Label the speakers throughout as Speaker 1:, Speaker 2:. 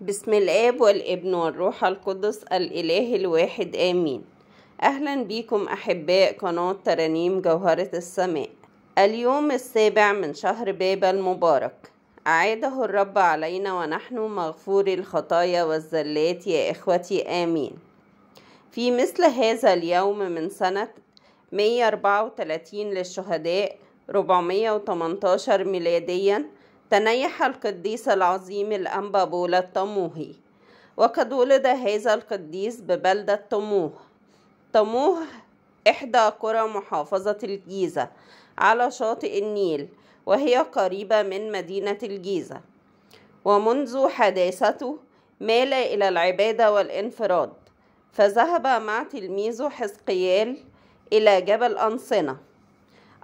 Speaker 1: بسم الاب والابن والروح القدس الاله الواحد امين اهلا بيكم احباء قناة ترانيم جوهرة السماء اليوم السابع من شهر باب المبارك اعاده الرب علينا ونحن مغفور الخطايا والزلات يا اخوتي امين في مثل هذا اليوم من سنة 134 للشهداء 418 ميلاديا تنيح القديس العظيم الأنبا بولا الطموهي وقد ولد هذا القديس ببلدة طموه طموه إحدى قرى محافظة الجيزة على شاطئ النيل وهي قريبة من مدينة الجيزة ومنذ حداثته مال إلى العبادة والانفراد فذهب مع تلميذه حزقيال إلى جبل أنصنة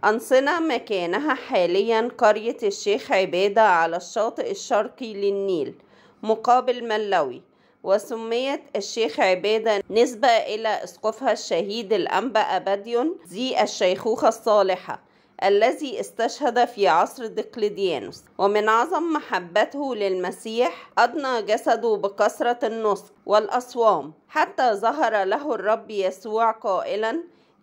Speaker 1: أنصنة مكانها حاليا قرية الشيخ عبادة على الشاطئ الشرقي للنيل مقابل ملوي وسميت الشيخ عبادة نسبة إلى أسقفها الشهيد الأنبا أباديون ذي الشيخوخة الصالحة الذي استشهد في عصر دقلديانوس ومن عظم محبته للمسيح أدنى جسده بكثرة النصب والأصوام حتى ظهر له الرب يسوع قائلا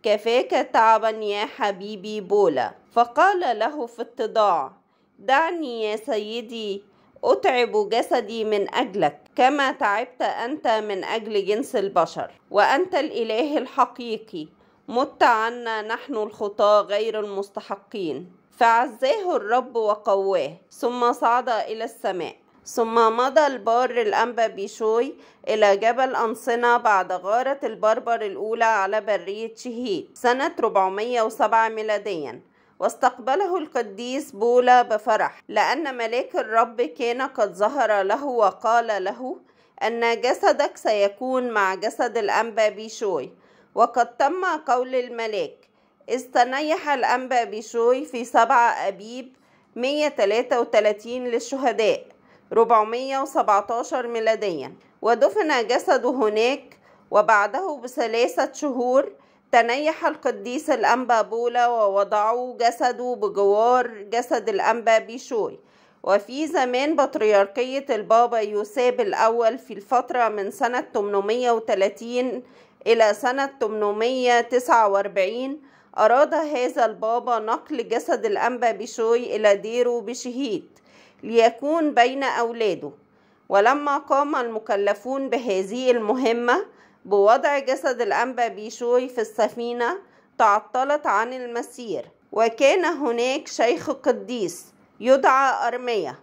Speaker 1: كفاك تعبا يا حبيبي بولا فقال له في اتضاع دعني يا سيدي أتعب جسدي من أجلك كما تعبت أنت من أجل جنس البشر وأنت الإله الحقيقي مت عنا نحن الخطاة غير المستحقين فعزاه الرب وقواه ثم صعد إلى السماء ثم مضى البار الأنبا بيشوي إلى جبل أنصنة بعد غارة البربر الأولى على برية شهيد سنة 407 ميلاديا واستقبله القديس بولا بفرح لأن ملاك الرب كان قد ظهر له وقال له أن جسدك سيكون مع جسد الأنبا بيشوي وقد تم قول الملاك استنيح الأنبا بيشوي في سبع أبيب 133 للشهداء 417 ميلاديا ودفن جسده هناك وبعده بثلاثة شهور تنيح القديس الأنبا بولا ووضعوا جسده بجوار جسد الأنبا بيشوي وفي زمان بطريركية البابا يوساب الأول في الفترة من سنة 830 إلى سنة 849 أراد هذا البابا نقل جسد الأنبا بيشوي إلى ديره بشهيد ليكون بين أولاده ولما قام المكلفون بهذه المهمة بوضع جسد الأنبا بيشوي في السفينة تعطلت عن المسير وكان هناك شيخ قديس يدعى أرمية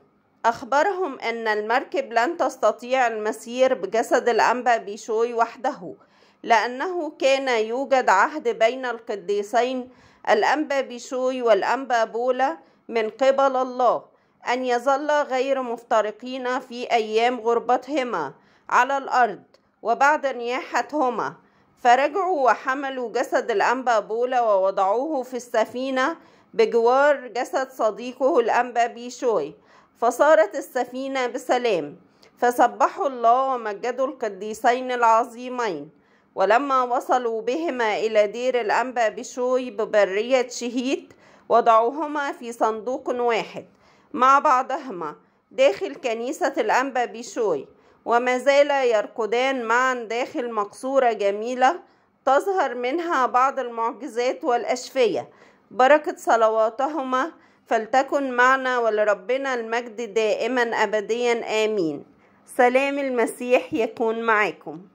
Speaker 1: أخبرهم أن المركب لن تستطيع المسير بجسد الأنبا بيشوي وحده لأنه كان يوجد عهد بين القديسين الأنبا بيشوي والأنبا بولا من قبل الله أن يظل غير مفترقين في أيام غربتهما على الأرض وبعد نياحتهما فرجعوا وحملوا جسد الأنبا بولا ووضعوه في السفينة بجوار جسد صديقه الأنبا بيشوي فصارت السفينة بسلام فسبحوا الله ومجدوا القديسين العظيمين ولما وصلوا بهما إلى دير الأنبا بشوي ببرية شهيد وضعوهما في صندوق واحد مع بعضهما داخل كنيسة الأنبا بيشوي وما زال يرقدان معا داخل مقصورة جميلة تظهر منها بعض المعجزات والأشفية بركة صلواتهما فلتكن معنا ولربنا المجد دائما أبديا آمين سلام المسيح يكون معكم